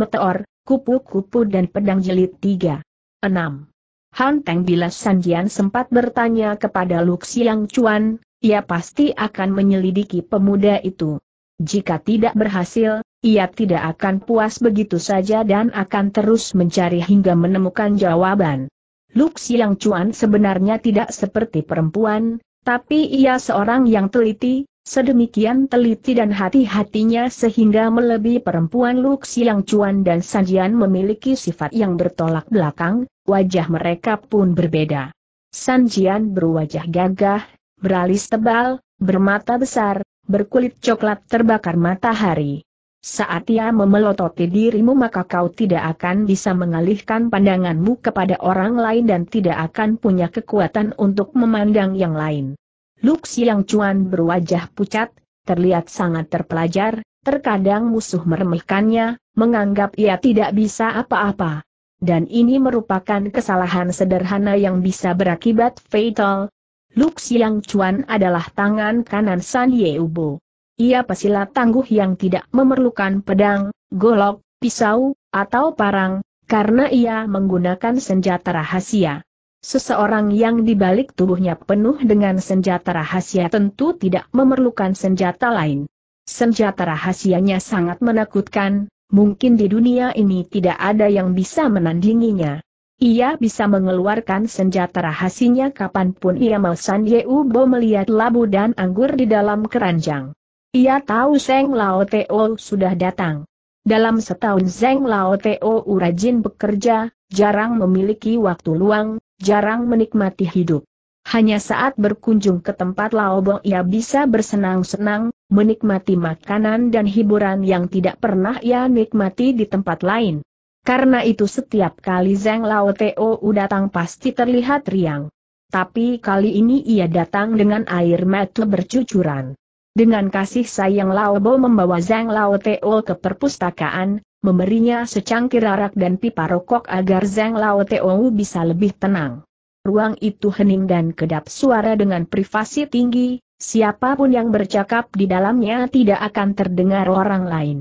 meteor, kupu-kupu dan pedang jelit 3. 6. Han Teng bila Sanjian sempat bertanya kepada Luk Siang Chuan, ia pasti akan menyelidiki pemuda itu. Jika tidak berhasil, ia tidak akan puas begitu saja dan akan terus mencari hingga menemukan jawaban. Luk Siang Chuan sebenarnya tidak seperti perempuan, tapi ia seorang yang teliti, Sedemikian teliti dan hati-hatinya sehingga melebihi perempuan Luxi yang cuan dan Sanjian memiliki sifat yang bertolak belakang, wajah mereka pun berbeda. Sanjian berwajah gagah, beralis tebal, bermata besar, berkulit coklat terbakar matahari. Saat ia memelototi dirimu maka kau tidak akan bisa mengalihkan pandanganmu kepada orang lain dan tidak akan punya kekuatan untuk memandang yang lain. Luk Siang Cuan berwajah pucat, terlihat sangat terpelajar, terkadang musuh meremehkannya, menganggap ia tidak bisa apa-apa. Dan ini merupakan kesalahan sederhana yang bisa berakibat fatal. Luk Siang Cuan adalah tangan kanan San Yeubo. Ia pesilat tangguh yang tidak memerlukan pedang, golok, pisau, atau parang, karena ia menggunakan senjata rahasia. Seseorang yang dibalik tubuhnya penuh dengan senjata rahasia tentu tidak memerlukan senjata lain. Senjata rahasianya sangat menakutkan, mungkin di dunia ini tidak ada yang bisa menandinginya. Ia bisa mengeluarkan senjata rahasinya kapanpun ia mau San Ubo melihat labu dan anggur di dalam keranjang. Ia tahu Zeng Lao Teo sudah datang. Dalam setahun Zeng Lao Teo rajin bekerja, jarang memiliki waktu luang, jarang menikmati hidup. Hanya saat berkunjung ke tempat Laobong ia bisa bersenang-senang, menikmati makanan dan hiburan yang tidak pernah ia nikmati di tempat lain. Karena itu setiap kali Zeng Lao Teo datang pasti terlihat riang. Tapi kali ini ia datang dengan air mata bercucuran. Dengan kasih sayang Laobo membawa Zeng Lao Teo ke perpustakaan, memberinya secangkir arak dan pipa rokok agar Zhang Lao Teo bisa lebih tenang. Ruang itu hening dan kedap suara dengan privasi tinggi, siapapun yang bercakap di dalamnya tidak akan terdengar orang lain.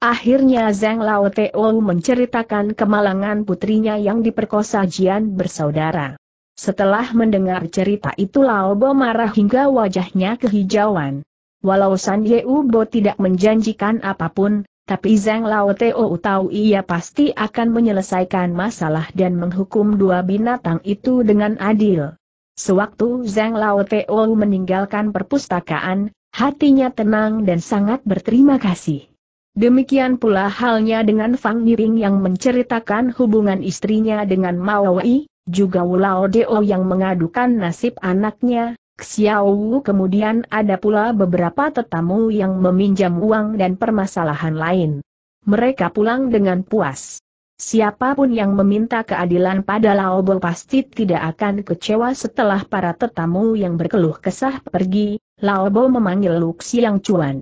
Akhirnya Zhang Lao Teo menceritakan kemalangan putrinya yang diperkosa Jian bersaudara. Setelah mendengar cerita itu Lao Bo marah hingga wajahnya kehijauan. Walau San Yeu Bo tidak menjanjikan apapun, tapi Zhang Lao Teo tahu ia pasti akan menyelesaikan masalah dan menghukum dua binatang itu dengan adil. Sewaktu Zhang Lao Teo meninggalkan perpustakaan, hatinya tenang dan sangat berterima kasih. Demikian pula halnya dengan Fang Niring yang menceritakan hubungan istrinya dengan Mao Wei, juga Wulao Deo yang mengadukan nasib anaknya, Xiao Wu kemudian ada pula beberapa tetamu yang meminjam uang dan permasalahan lain. Mereka pulang dengan puas. Siapapun yang meminta keadilan pada Bo pasti tidak akan kecewa setelah para tetamu yang berkeluh kesah pergi, Bo memanggil Luxi Yang Chuan.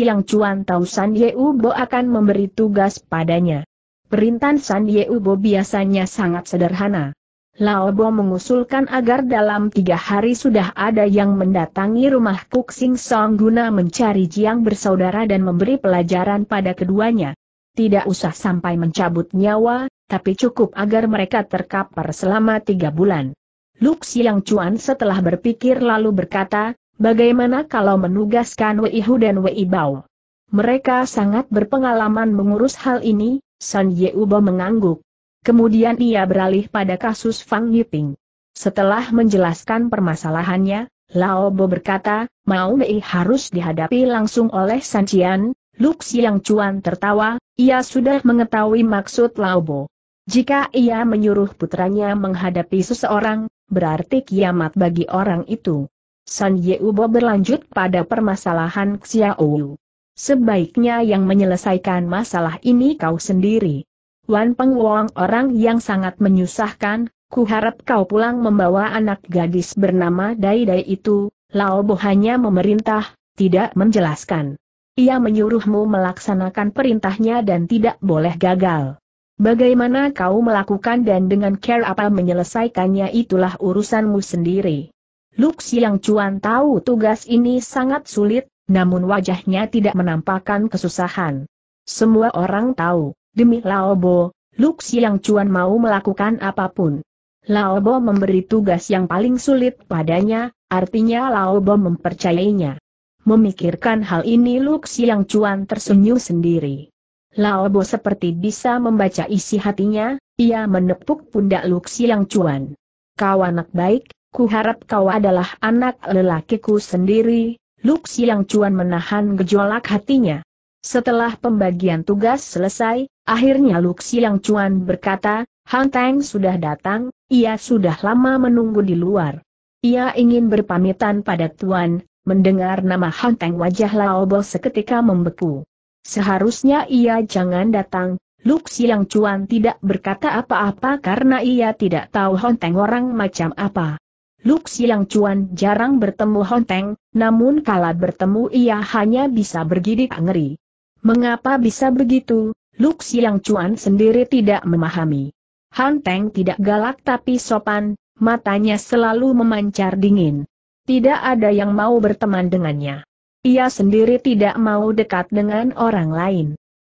Yang Chuan tahu San Yeubo akan memberi tugas padanya. Perintah San Yeubo biasanya sangat sederhana. Lao Bo mengusulkan agar dalam tiga hari sudah ada yang mendatangi rumah Kuk Sing Song guna mencari Jiang bersaudara dan memberi pelajaran pada keduanya. Tidak usah sampai mencabut nyawa, tapi cukup agar mereka terkapar selama tiga bulan. Luk Siang Chuan setelah berpikir lalu berkata, bagaimana kalau menugaskan Wei Hu dan Wei Bao? Mereka sangat berpengalaman mengurus hal ini, San Ubo mengangguk. Kemudian ia beralih pada kasus Fang Yiping. Setelah menjelaskan permasalahannya, Lao Bo berkata, Mao Mei harus dihadapi langsung oleh San Qian, Lu Xiang Chuan tertawa, ia sudah mengetahui maksud Lao Bo. Jika ia menyuruh putranya menghadapi seseorang, berarti kiamat bagi orang itu. San Yeubo berlanjut pada permasalahan Xiao Sebaiknya yang menyelesaikan masalah ini kau sendiri. Wan Peng orang yang sangat menyusahkan, ku harap kau pulang membawa anak gadis bernama Dai Dai itu, Lao Bo hanya memerintah, tidak menjelaskan. Ia menyuruhmu melaksanakan perintahnya dan tidak boleh gagal. Bagaimana kau melakukan dan dengan care apa menyelesaikannya itulah urusanmu sendiri. Lux Yang Cuan tahu tugas ini sangat sulit, namun wajahnya tidak menampakkan kesusahan. Semua orang tahu Demi Laobo, Luk Siang Cuan mau melakukan apapun. Laobo memberi tugas yang paling sulit padanya, artinya Laobo mempercayainya. Memikirkan hal ini Luk Siang Cuan tersenyum sendiri. Laobo seperti bisa membaca isi hatinya, ia menepuk pundak Luk Siang Cuan. Kau anak baik, kuharap kau adalah anak lelakiku sendiri, Luk Siang Cuan menahan gejolak hatinya. Setelah pembagian tugas selesai, Akhirnya Lu Xiang Cuan berkata, Han Teng sudah datang, ia sudah lama menunggu di luar. Ia ingin berpamitan pada Tuan, mendengar nama Han Teng wajah Lao Bo seketika membeku. Seharusnya ia jangan datang, Lu Xiang Cuan tidak berkata apa-apa karena ia tidak tahu Han Teng orang macam apa. Lu Xiang Cuan jarang bertemu Han Teng, namun kala bertemu ia hanya bisa bergidik ngeri. Mengapa bisa begitu? Luk Siang Chuan sendiri tidak memahami. Han Teng tidak galak tapi sopan, matanya selalu memancar dingin. Tidak ada yang mau berteman dengannya. Ia sendiri tidak mau dekat dengan orang lain.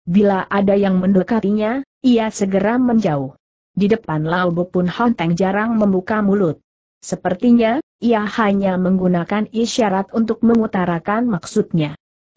Bila ada yang mendekatinya, ia segera menjauh. Di depan Bu pun Han Teng jarang membuka mulut. Sepertinya, ia hanya menggunakan isyarat untuk mengutarakan maksudnya.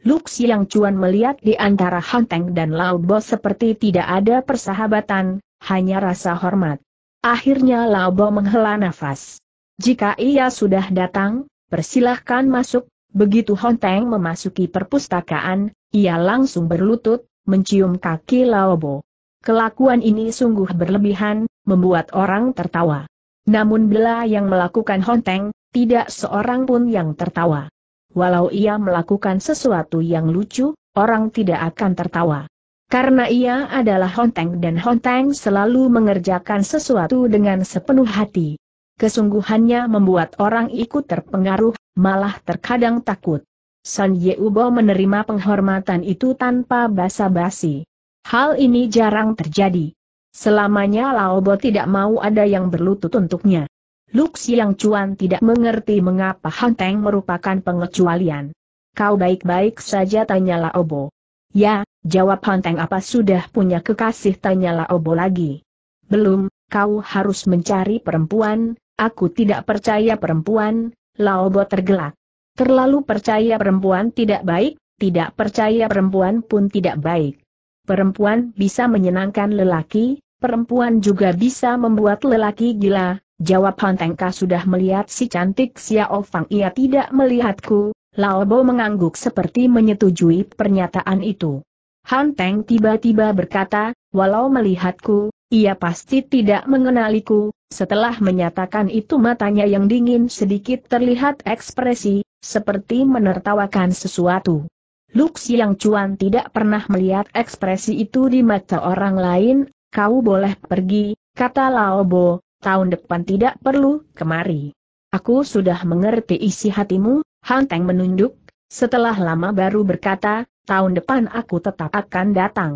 Luk Siang Cuan melihat di antara Teng dan Lao Bo seperti tidak ada persahabatan, hanya rasa hormat. Akhirnya Lao Bo menghela nafas. Jika ia sudah datang, persilahkan masuk, begitu Teng memasuki perpustakaan, ia langsung berlutut, mencium kaki Lao Bo. Kelakuan ini sungguh berlebihan, membuat orang tertawa. Namun bila yang melakukan Honteng, tidak seorang pun yang tertawa walau ia melakukan sesuatu yang lucu, orang tidak akan tertawa. Karena ia adalah Honteng dan Honteng selalu mengerjakan sesuatu dengan sepenuh hati. Kesungguhannya membuat orang ikut terpengaruh, malah terkadang takut. San Yeubo menerima penghormatan itu tanpa basa-basi. Hal ini jarang terjadi. Selamanya Laobo tidak mau ada yang berlutut untuknya. Lux Yang Cuan tidak mengerti mengapa Han Teng merupakan pengecualian. Kau baik-baik saja tanya Obo. Ya, jawab Han Teng apa sudah punya kekasih tanya Obo lagi. Belum, kau harus mencari perempuan, aku tidak percaya perempuan, Laobo tergelak. Terlalu percaya perempuan tidak baik, tidak percaya perempuan pun tidak baik. Perempuan bisa menyenangkan lelaki, perempuan juga bisa membuat lelaki gila, Jawab Han Tengka sudah melihat si cantik Xiao Fang ia tidak melihatku, Lao Bo mengangguk seperti menyetujui pernyataan itu. Han Teng tiba-tiba berkata, walau melihatku, ia pasti tidak mengenaliku, setelah menyatakan itu matanya yang dingin sedikit terlihat ekspresi, seperti menertawakan sesuatu. Lux yang cuan tidak pernah melihat ekspresi itu di mata orang lain, kau boleh pergi, kata Lao Bo tahun depan tidak perlu kemari. Aku sudah mengerti isi hatimu, Hang Teng menunduk, setelah lama baru berkata, tahun depan aku tetap akan datang.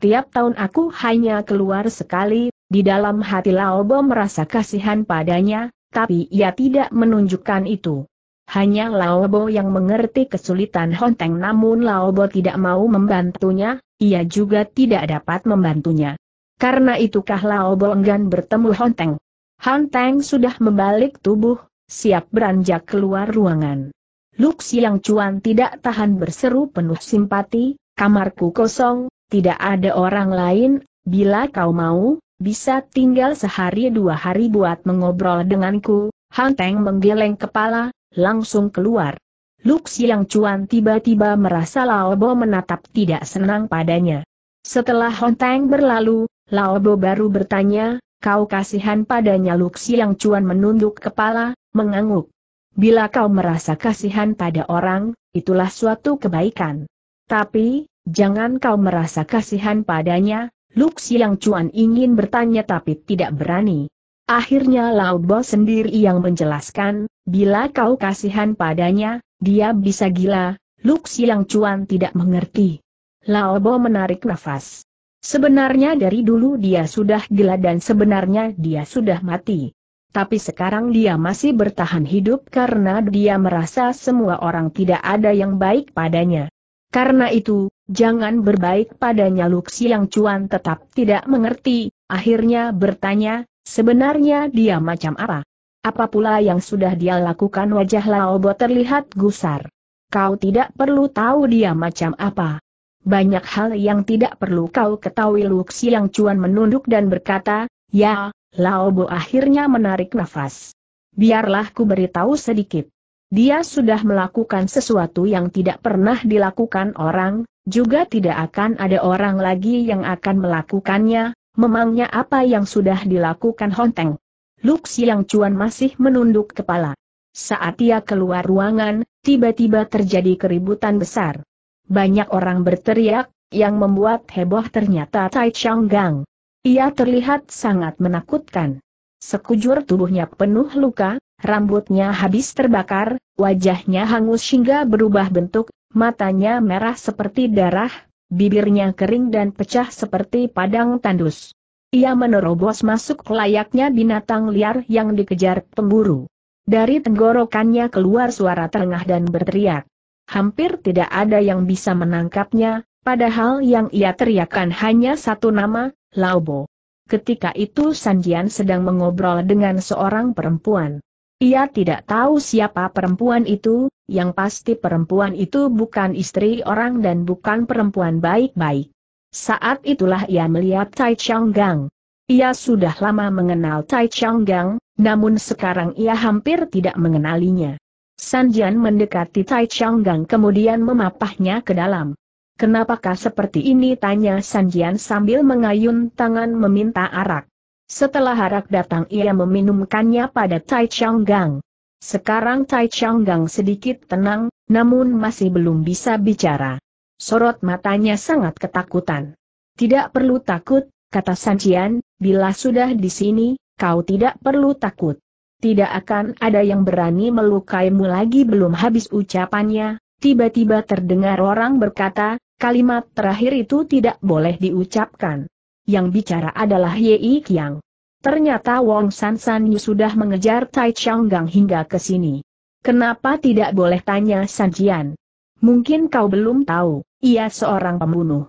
Tiap tahun aku hanya keluar sekali, di dalam hati Laobo merasa kasihan padanya, tapi ia tidak menunjukkan itu. Hanya Laobo yang mengerti kesulitan Honteng namun Laobo tidak mau membantunya, ia juga tidak dapat membantunya. Karena itukah Laobo enggan bertemu Honteng. Han Teng sudah membalik tubuh, siap beranjak keluar ruangan. Luk Siang Cuan tidak tahan berseru penuh simpati, kamarku kosong, tidak ada orang lain, bila kau mau, bisa tinggal sehari dua hari buat mengobrol denganku, Han Teng menggeleng kepala, langsung keluar. Luk Siang Cuan tiba-tiba merasa Laobo menatap tidak senang padanya. Setelah Honteng berlalu, Laobo baru bertanya, Kau kasihan padanya Luksi yang cuan menunduk kepala, mengangguk. Bila kau merasa kasihan pada orang, itulah suatu kebaikan. Tapi, jangan kau merasa kasihan padanya, Luksi yang cuan ingin bertanya tapi tidak berani. Akhirnya Bo sendiri yang menjelaskan, bila kau kasihan padanya, dia bisa gila, Luksi yang cuan tidak mengerti. Laobo menarik nafas. Sebenarnya dari dulu dia sudah gila dan sebenarnya dia sudah mati. Tapi sekarang dia masih bertahan hidup karena dia merasa semua orang tidak ada yang baik padanya. Karena itu, jangan berbaik padanya Luxi yang cuan tetap tidak mengerti, akhirnya bertanya, sebenarnya dia macam apa? Apa pula yang sudah dia lakukan wajah Laobo terlihat gusar. Kau tidak perlu tahu dia macam apa banyak hal yang tidak perlu kau ketahui Luxi yang cuan menunduk dan berkata, ya, Laobo akhirnya menarik nafas. Biarlah ku beritahu sedikit. Dia sudah melakukan sesuatu yang tidak pernah dilakukan orang, juga tidak akan ada orang lagi yang akan melakukannya, memangnya apa yang sudah dilakukan Honteng. Luxi yang cuan masih menunduk kepala. Saat ia keluar ruangan, tiba-tiba terjadi keributan besar. Banyak orang berteriak, yang membuat heboh ternyata Tai Chang Gang. Ia terlihat sangat menakutkan. Sekujur tubuhnya penuh luka, rambutnya habis terbakar, wajahnya hangus hingga berubah bentuk, matanya merah seperti darah, bibirnya kering dan pecah seperti padang tandus. Ia menerobos masuk layaknya binatang liar yang dikejar pemburu. Dari tenggorokannya keluar suara terengah dan berteriak. Hampir tidak ada yang bisa menangkapnya, padahal yang ia teriakan hanya satu nama, Laobo. Ketika itu Sanjian sedang mengobrol dengan seorang perempuan. Ia tidak tahu siapa perempuan itu, yang pasti perempuan itu bukan istri orang dan bukan perempuan baik-baik. Saat itulah ia melihat Tai Chang Gang. Ia sudah lama mengenal Tai Chang Gang, namun sekarang ia hampir tidak mengenalinya. Sanjian mendekati Tai Gang kemudian memapahnya ke dalam. Kenapakah seperti ini tanya Sanjian sambil mengayun tangan meminta arak. Setelah arak datang ia meminumkannya pada Tai Gang. Sekarang Tai Gang sedikit tenang, namun masih belum bisa bicara. Sorot matanya sangat ketakutan. Tidak perlu takut, kata Sanjian, bila sudah di sini, kau tidak perlu takut tidak akan ada yang berani melukaimu lagi belum habis ucapannya, tiba-tiba terdengar orang berkata, kalimat terakhir itu tidak boleh diucapkan. Yang bicara adalah Yei Qiang. Ternyata Wong San San Yu sudah mengejar Tai Chiang Gang hingga ke sini. Kenapa tidak boleh tanya San Jian? Mungkin kau belum tahu, ia seorang pembunuh.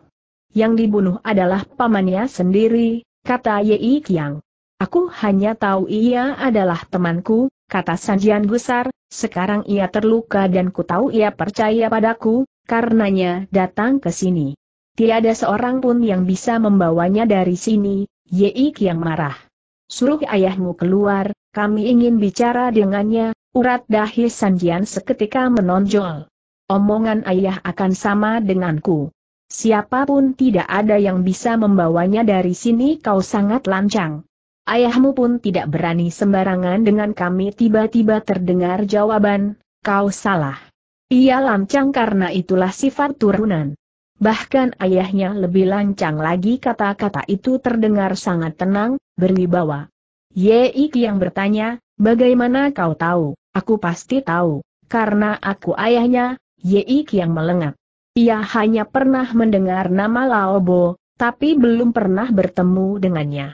Yang dibunuh adalah pamannya sendiri, kata Yei Qiang. Aku hanya tahu ia adalah temanku, kata Sanjian Gusar, sekarang ia terluka dan ku tahu ia percaya padaku, karenanya datang ke sini. Tiada seorang pun yang bisa membawanya dari sini, Yei yang marah. Suruh ayahmu keluar, kami ingin bicara dengannya, urat dahi Sanjian seketika menonjol. Omongan ayah akan sama denganku. Siapapun tidak ada yang bisa membawanya dari sini kau sangat lancang. Ayahmu pun tidak berani sembarangan dengan kami tiba-tiba terdengar jawaban, kau salah. Ia lancang karena itulah sifat turunan. Bahkan ayahnya lebih lancang lagi kata-kata itu terdengar sangat tenang, berwibawa. Yeik yang bertanya, bagaimana kau tahu, aku pasti tahu, karena aku ayahnya, Yeik yang melengak. Ia hanya pernah mendengar nama Laobo, tapi belum pernah bertemu dengannya.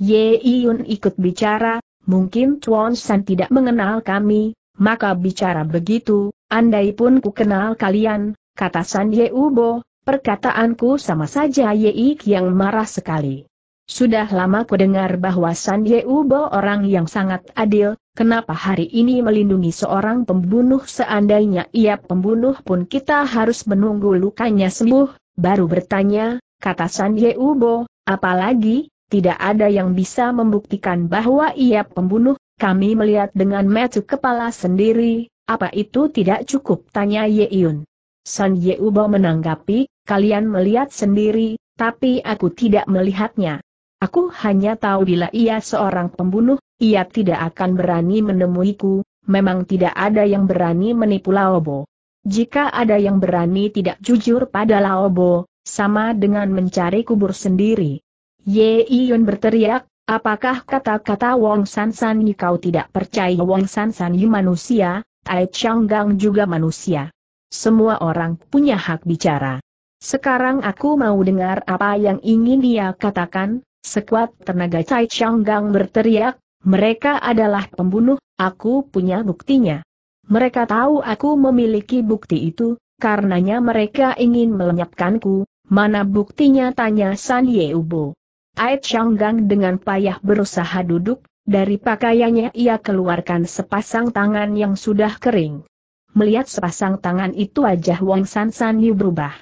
Ye Yun ikut bicara, mungkin Chuan San tidak mengenal kami, maka bicara begitu, andai pun ku kenal kalian, kata San Ye Ubo, perkataanku sama saja Ye Ik yang marah sekali. Sudah lama ku dengar bahwa San Ye Ubo orang yang sangat adil, kenapa hari ini melindungi seorang pembunuh seandainya ia pembunuh pun kita harus menunggu lukanya sembuh, baru bertanya, kata San Ye Ubo, apalagi, tidak ada yang bisa membuktikan bahwa ia pembunuh, kami melihat dengan metu kepala sendiri, apa itu tidak cukup? Tanya Ye Yun. San Ye Ubo menanggapi, kalian melihat sendiri, tapi aku tidak melihatnya. Aku hanya tahu bila ia seorang pembunuh, ia tidak akan berani menemuiku, memang tidak ada yang berani menipu Laobo. Jika ada yang berani tidak jujur pada Laobo, sama dengan mencari kubur sendiri. Ye Yun berteriak, apakah kata-kata Wong San San Yi kau tidak percaya Wong San San Yi manusia, Tai Chang Gang juga manusia. Semua orang punya hak bicara. Sekarang aku mau dengar apa yang ingin dia katakan, sekuat tenaga Tai Chang Gang berteriak, mereka adalah pembunuh, aku punya buktinya. Mereka tahu aku memiliki bukti itu, karenanya mereka ingin melenyapkanku, mana buktinya tanya San Yeubo. Ait Changgang dengan payah berusaha duduk, dari pakaiannya ia keluarkan sepasang tangan yang sudah kering. Melihat sepasang tangan itu wajah Wang San San Yu berubah.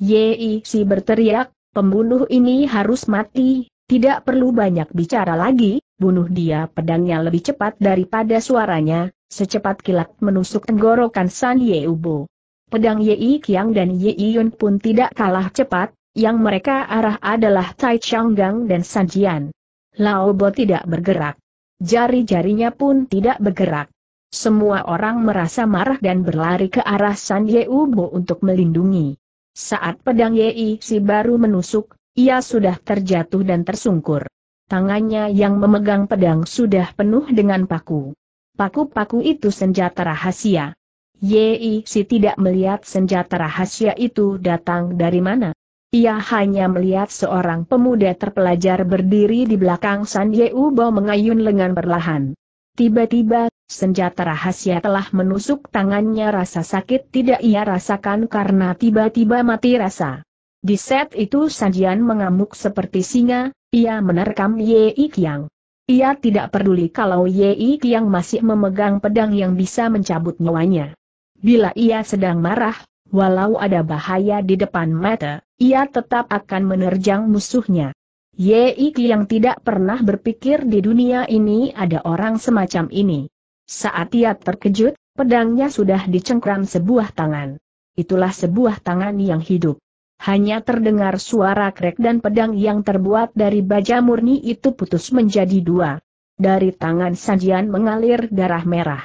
Yei Si berteriak, pembunuh ini harus mati, tidak perlu banyak bicara lagi, bunuh dia pedangnya lebih cepat daripada suaranya, secepat kilat menusuk tenggorokan San Yeubo. Pedang Yei Qiang dan Yei Yun pun tidak kalah cepat, yang mereka arah adalah Tai Gang dan Sanjian. Bo tidak bergerak. Jari-jarinya pun tidak bergerak. Semua orang merasa marah dan berlari ke arah San Yeubo untuk melindungi. Saat pedang Yei si baru menusuk, ia sudah terjatuh dan tersungkur. Tangannya yang memegang pedang sudah penuh dengan paku. Paku-paku itu senjata rahasia. Yei si tidak melihat senjata rahasia itu datang dari mana. Ia hanya melihat seorang pemuda terpelajar berdiri di belakang San Yeu Bo mengayun lengan perlahan. Tiba-tiba, senjata rahasia telah menusuk tangannya rasa sakit tidak ia rasakan karena tiba-tiba mati rasa. Di set itu Sanjian mengamuk seperti singa, ia menerkam Yei Qiang. Ia tidak peduli kalau Yei Qiang masih memegang pedang yang bisa mencabut nyawanya. Bila ia sedang marah, walau ada bahaya di depan mata, ia tetap akan menerjang musuhnya. Ye, Yei yang tidak pernah berpikir di dunia ini ada orang semacam ini. Saat ia terkejut, pedangnya sudah dicengkram sebuah tangan. Itulah sebuah tangan yang hidup. Hanya terdengar suara krek dan pedang yang terbuat dari baja murni itu putus menjadi dua. Dari tangan Sanjian mengalir darah merah.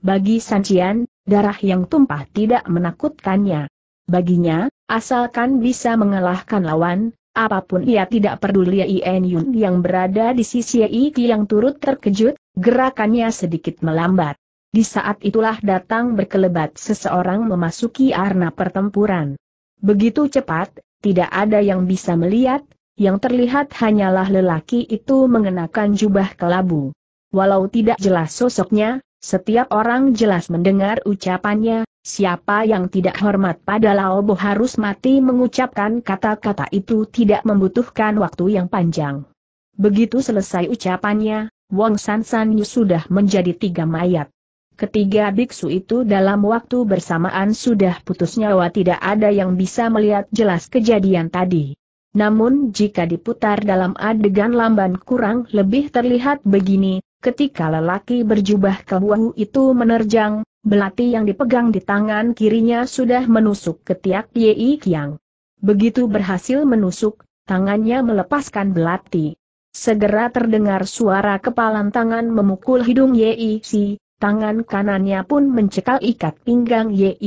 Bagi Sanjian, darah yang tumpah tidak menakutkannya. Baginya, Asalkan bisa mengalahkan lawan, apapun ia tidak peduli Ien Yun yang berada di sisi Iki yang turut terkejut, gerakannya sedikit melambat. Di saat itulah datang berkelebat seseorang memasuki arena pertempuran. Begitu cepat, tidak ada yang bisa melihat, yang terlihat hanyalah lelaki itu mengenakan jubah kelabu. Walau tidak jelas sosoknya, setiap orang jelas mendengar ucapannya, Siapa yang tidak hormat pada Laobo harus mati mengucapkan kata-kata itu tidak membutuhkan waktu yang panjang. Begitu selesai ucapannya, Wong San San Yu sudah menjadi tiga mayat. Ketiga biksu itu dalam waktu bersamaan sudah putus nyawa tidak ada yang bisa melihat jelas kejadian tadi. Namun jika diputar dalam adegan lamban kurang lebih terlihat begini, ketika lelaki berjubah kebuahu itu menerjang, Belati yang dipegang di tangan kirinya sudah menusuk ke tiak Yei Kiang. Begitu berhasil menusuk, tangannya melepaskan belati. Segera terdengar suara kepalan tangan memukul hidung Yei Si, tangan kanannya pun mencekal ikat pinggang Yei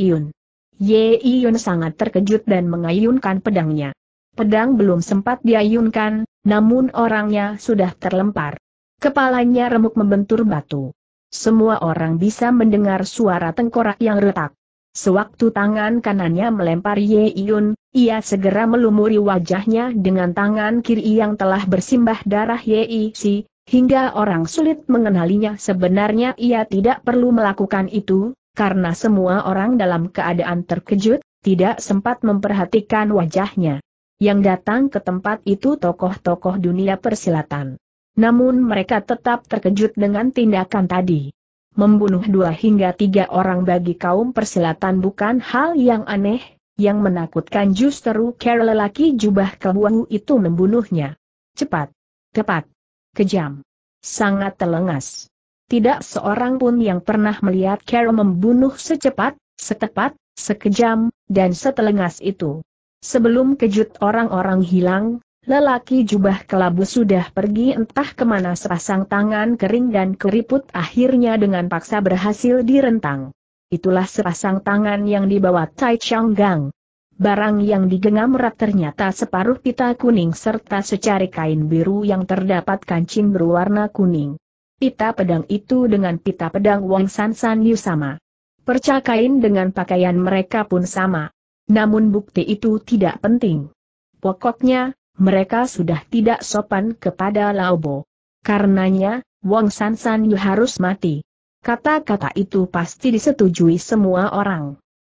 Yun sangat terkejut dan mengayunkan pedangnya. Pedang belum sempat diayunkan, namun orangnya sudah terlempar. Kepalanya remuk membentur batu. Semua orang bisa mendengar suara tengkorak yang retak. Sewaktu tangan kanannya melempar Ye Yun, ia segera melumuri wajahnya dengan tangan kiri yang telah bersimbah darah Ye Si, hingga orang sulit mengenalinya sebenarnya ia tidak perlu melakukan itu, karena semua orang dalam keadaan terkejut, tidak sempat memperhatikan wajahnya. Yang datang ke tempat itu tokoh-tokoh dunia persilatan. Namun mereka tetap terkejut dengan tindakan tadi. Membunuh dua hingga tiga orang bagi kaum persilatan bukan hal yang aneh, yang menakutkan justru kera lelaki jubah kebuahu itu membunuhnya. Cepat, tepat, kejam, sangat telengas. Tidak seorang pun yang pernah melihat kera membunuh secepat, setepat, sekejam, dan setelengas itu. Sebelum kejut orang-orang hilang, Lelaki jubah kelabu sudah pergi entah kemana Sepasang tangan kering dan keriput akhirnya dengan paksa berhasil direntang. Itulah sepasang tangan yang dibawa Tai Chang Gang. Barang yang digenggam rat ternyata separuh pita kuning serta secari kain biru yang terdapat kancing berwarna kuning. Pita pedang itu dengan pita pedang Wang San San Yu sama. Percakain dengan pakaian mereka pun sama. Namun bukti itu tidak penting. Pokoknya, mereka sudah tidak sopan kepada Laobo. Karenanya, Wang San San Yu harus mati. Kata-kata itu pasti disetujui semua orang.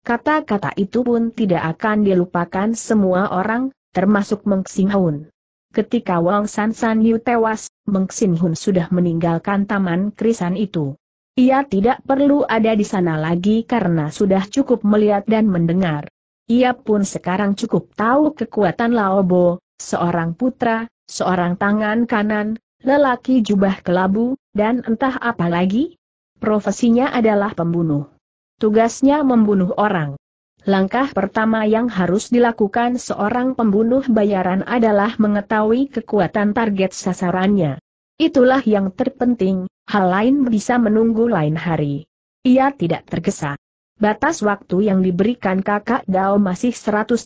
Kata-kata itu pun tidak akan dilupakan semua orang, termasuk Meng Xinghun. Ketika Wang San San Yu tewas, Meng Xinghun sudah meninggalkan taman krisan itu. Ia tidak perlu ada di sana lagi karena sudah cukup melihat dan mendengar. Ia pun sekarang cukup tahu kekuatan Laobo, seorang putra, seorang tangan kanan, lelaki jubah kelabu, dan entah apa lagi. Profesinya adalah pembunuh. Tugasnya membunuh orang. Langkah pertama yang harus dilakukan seorang pembunuh bayaran adalah mengetahui kekuatan target sasarannya. Itulah yang terpenting, hal lain bisa menunggu lain hari. Ia tidak tergesa. Batas waktu yang diberikan kakak Dao masih 113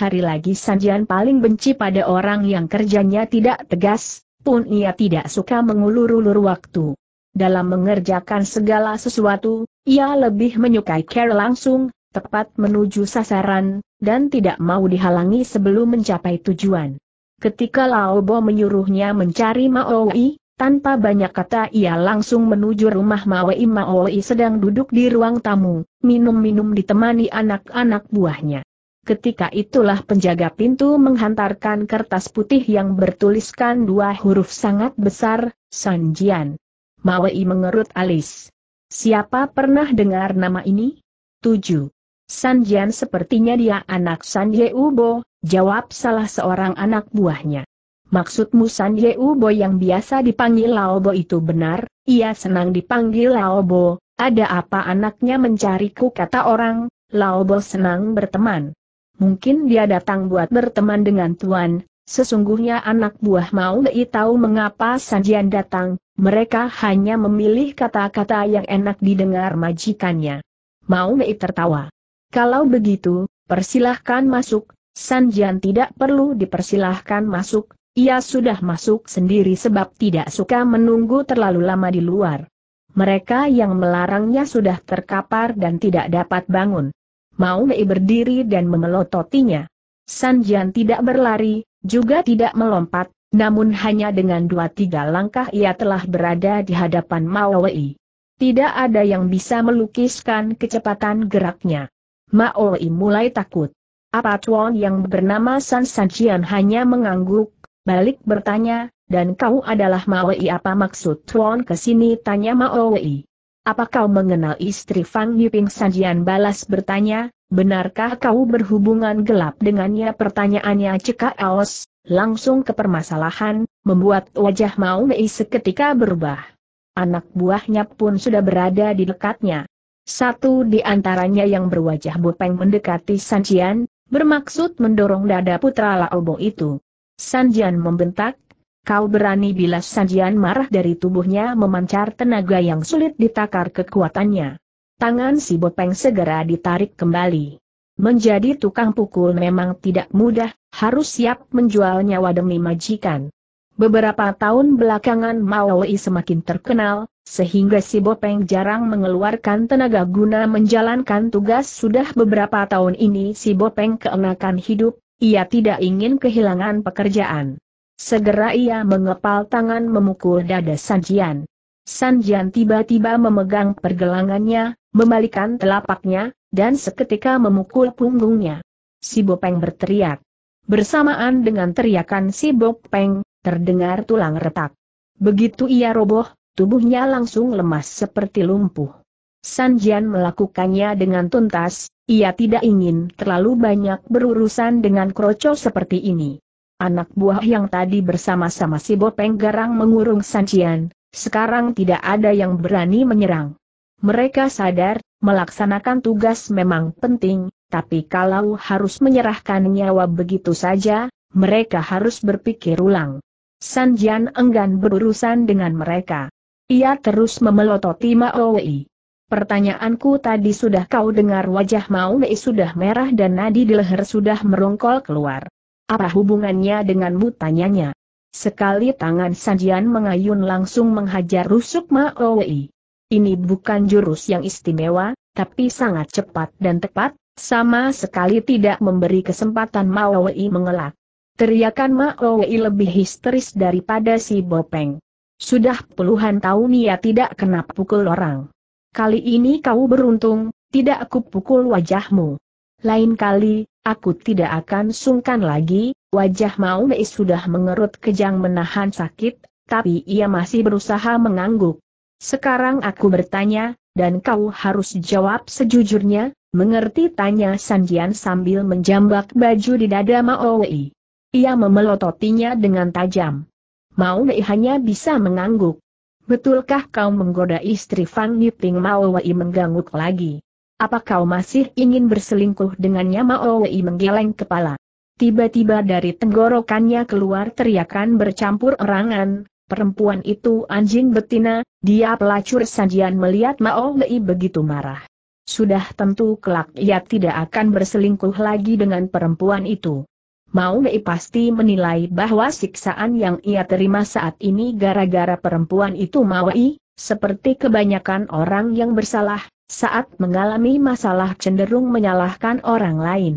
hari lagi Sanjian paling benci pada orang yang kerjanya tidak tegas, pun ia tidak suka mengulur-ulur waktu. Dalam mengerjakan segala sesuatu, ia lebih menyukai care langsung, tepat menuju sasaran, dan tidak mau dihalangi sebelum mencapai tujuan. Ketika Lao Bo menyuruhnya mencari Maoi, tanpa banyak kata ia langsung menuju rumah Mawei Mawei sedang duduk di ruang tamu, minum-minum ditemani anak-anak buahnya. Ketika itulah penjaga pintu menghantarkan kertas putih yang bertuliskan dua huruf sangat besar, Sanjian. Mawei mengerut alis. Siapa pernah dengar nama ini? 7. Sanjian sepertinya dia anak Sanjie Ubo, jawab salah seorang anak buahnya. Maksudmu San Yeu Bo yang biasa dipanggil Laobo itu benar, ia senang dipanggil Laobo, ada apa anaknya mencariku kata orang, Laobo senang berteman. Mungkin dia datang buat berteman dengan Tuan, sesungguhnya anak buah mau Dei tahu mengapa Sanjian datang, mereka hanya memilih kata-kata yang enak didengar majikannya. Mau Dei tertawa. Kalau begitu, persilahkan masuk, Sanjian tidak perlu dipersilahkan masuk, ia sudah masuk sendiri sebab tidak suka menunggu terlalu lama di luar. Mereka yang melarangnya sudah terkapar dan tidak dapat bangun. Mau Mei berdiri dan memelototinya. Sanjian tidak berlari, juga tidak melompat, namun hanya dengan dua tiga langkah ia telah berada di hadapan Mao Wei. Tidak ada yang bisa melukiskan kecepatan geraknya. Mao Wei mulai takut. Apa Tuan yang bernama San Sanjian hanya mengangguk Balik bertanya, dan kau adalah Maui apa maksud Tuan kesini tanya Maui. Apa kau mengenal istri Fang Yuping Sanjian balas bertanya, benarkah kau berhubungan gelap dengannya pertanyaannya cekak aos, langsung ke permasalahan, membuat wajah Maui seketika berubah. Anak buahnya pun sudah berada di dekatnya. Satu di antaranya yang berwajah bopeng mendekati Sanjian, bermaksud mendorong dada putra Laobo itu. Sanjian membentak, kau berani bila Sanjian marah dari tubuhnya memancar tenaga yang sulit ditakar kekuatannya. Tangan si Bopeng segera ditarik kembali. Menjadi tukang pukul memang tidak mudah, harus siap menjual nyawa demi majikan. Beberapa tahun belakangan Maui semakin terkenal, sehingga si Bopeng jarang mengeluarkan tenaga guna menjalankan tugas sudah beberapa tahun ini si Bopeng keenakan hidup, ia tidak ingin kehilangan pekerjaan. Segera ia mengepal tangan memukul dada Sanjian. Sanjian tiba-tiba memegang pergelangannya, memalikan telapaknya, dan seketika memukul punggungnya. Si Bopeng berteriak. Bersamaan dengan teriakan si Bopeng, terdengar tulang retak. Begitu ia roboh, tubuhnya langsung lemas seperti lumpuh. San Jian melakukannya dengan tuntas, ia tidak ingin terlalu banyak berurusan dengan kroco seperti ini. Anak buah yang tadi bersama-sama si Bopeng Garang mengurung San Jian, sekarang tidak ada yang berani menyerang. Mereka sadar, melaksanakan tugas memang penting, tapi kalau harus menyerahkan nyawa begitu saja, mereka harus berpikir ulang. San Jian enggan berurusan dengan mereka. Ia terus memelototi Maowei. Pertanyaanku tadi sudah kau dengar wajah Mei sudah merah dan nadi di leher sudah merongkol keluar. Apa hubungannya denganmu tanyanya? Sekali tangan Sanjian mengayun langsung menghajar rusuk Wei. Ini bukan jurus yang istimewa, tapi sangat cepat dan tepat, sama sekali tidak memberi kesempatan Wei mengelak. Teriakan Wei lebih histeris daripada si Bopeng. Sudah puluhan tahun ia tidak kena pukul orang. Kali ini kau beruntung, tidak aku pukul wajahmu. Lain kali, aku tidak akan sungkan lagi, wajah Maumei sudah mengerut kejang menahan sakit, tapi ia masih berusaha mengangguk. Sekarang aku bertanya, dan kau harus jawab sejujurnya, mengerti tanya Sanjian sambil menjambak baju di dada Maumei. Ia memelototinya dengan tajam. Maumei hanya bisa mengangguk. Betulkah kau menggoda istri Fang Yiping Mao Wei mengganggu lagi? Apa kau masih ingin berselingkuh dengannya Mao Wei menggeleng kepala? Tiba-tiba dari tenggorokannya keluar teriakan bercampur erangan, perempuan itu anjing betina, dia pelacur sajian melihat Mao Wei begitu marah. Sudah tentu kelak ia tidak akan berselingkuh lagi dengan perempuan itu. Mau Wei pasti menilai bahwa siksaan yang ia terima saat ini gara-gara perempuan itu Mawai, seperti kebanyakan orang yang bersalah, saat mengalami masalah cenderung menyalahkan orang lain.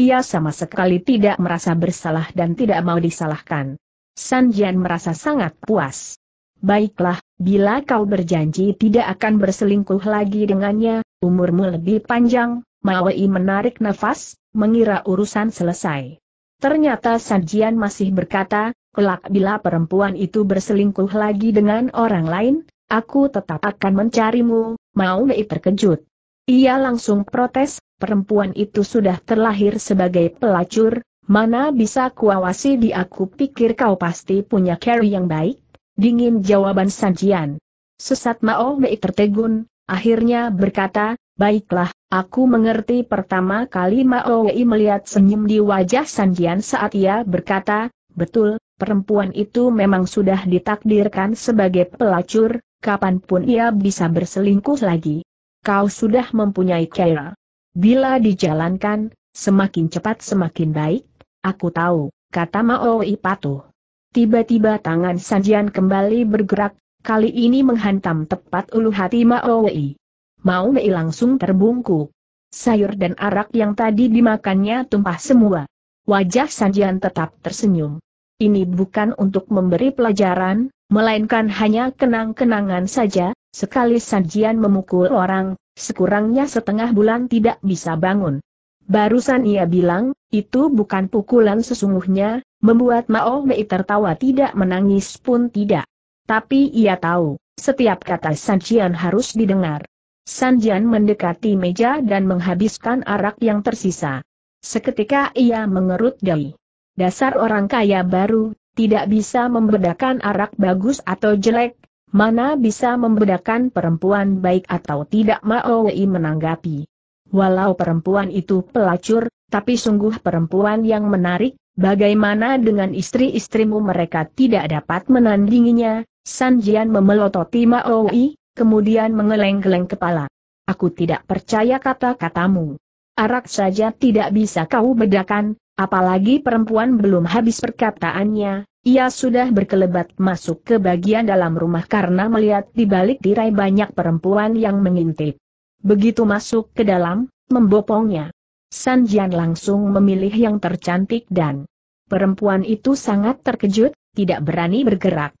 Ia sama sekali tidak merasa bersalah dan tidak mau disalahkan. San Jian merasa sangat puas. Baiklah, bila kau berjanji tidak akan berselingkuh lagi dengannya, umurmu lebih panjang, Mawai menarik nafas, mengira urusan selesai. Ternyata Sanjian masih berkata, kelak bila perempuan itu berselingkuh lagi dengan orang lain, aku tetap akan mencarimu, mau Mei terkejut. Ia langsung protes, perempuan itu sudah terlahir sebagai pelacur, mana bisa kuawasi di aku pikir kau pasti punya carry yang baik, dingin jawaban Sanjian. Sesat Mao Mei tertegun, akhirnya berkata, baiklah, Aku mengerti pertama kali Mao Wei melihat senyum di wajah Sanjian saat ia berkata, betul, perempuan itu memang sudah ditakdirkan sebagai pelacur, kapanpun ia bisa berselingkuh lagi. Kau sudah mempunyai Kera. Bila dijalankan, semakin cepat semakin baik, aku tahu, kata Mao Wei patuh. Tiba-tiba tangan Sanjian kembali bergerak, kali ini menghantam tepat ulu hati Mao Wei. Mau Mei langsung terbungkuk. Sayur dan arak yang tadi dimakannya tumpah semua. Wajah Sanjian tetap tersenyum. Ini bukan untuk memberi pelajaran, melainkan hanya kenang-kenangan saja, sekali Sanjian memukul orang, sekurangnya setengah bulan tidak bisa bangun. Barusan ia bilang, itu bukan pukulan sesungguhnya, membuat Mao Mei tertawa tidak menangis pun tidak. Tapi ia tahu, setiap kata Sanjian harus didengar. Sanjian mendekati meja dan menghabiskan arak yang tersisa. Seketika ia mengerut dahi. Dasar orang kaya baru, tidak bisa membedakan arak bagus atau jelek, mana bisa membedakan perempuan baik atau tidak Maowei menanggapi. Walau perempuan itu pelacur, tapi sungguh perempuan yang menarik, bagaimana dengan istri-istrimu mereka tidak dapat menandinginya, Sanjian memelototi Maowei kemudian mengeleng-geleng kepala. Aku tidak percaya kata-katamu. Arak saja tidak bisa kau bedakan, apalagi perempuan belum habis perkataannya, ia sudah berkelebat masuk ke bagian dalam rumah karena melihat di balik tirai banyak perempuan yang mengintip. Begitu masuk ke dalam, membopongnya. Sanjian langsung memilih yang tercantik dan perempuan itu sangat terkejut, tidak berani bergerak.